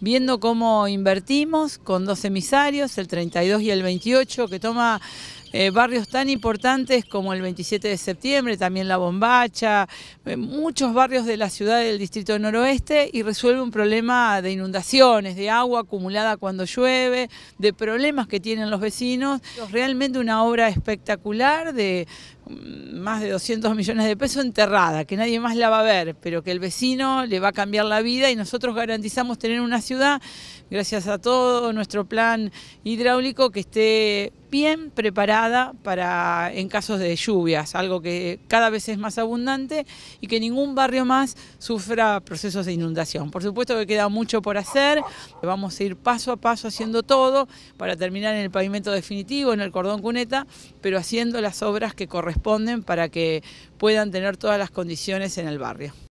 viendo cómo invertimos con dos emisarios, el 32 y el 28, que toma eh, barrios tan importantes como el 27 de septiembre, también La Bombacha, eh, muchos barrios de la ciudad del Distrito Noroeste y resuelve un problema de inundaciones, de agua acumulada cuando llueve, de problemas que tienen los vecinos. Realmente una obra espectacular de más de 200 millones de pesos enterrada, que nadie más la va a ver, pero que el vecino le va a cambiar la vida y nosotros garantizamos tener una ciudad, gracias a todo nuestro plan hidráulico, que esté bien preparada en casos de lluvias, algo que cada vez es más abundante y que ningún barrio más sufra procesos de inundación. Por supuesto que queda mucho por hacer, vamos a ir paso a paso haciendo todo para terminar en el pavimento definitivo, en el cordón cuneta, pero haciendo las obras que corresponden para que puedan tener todas las condiciones en el barrio.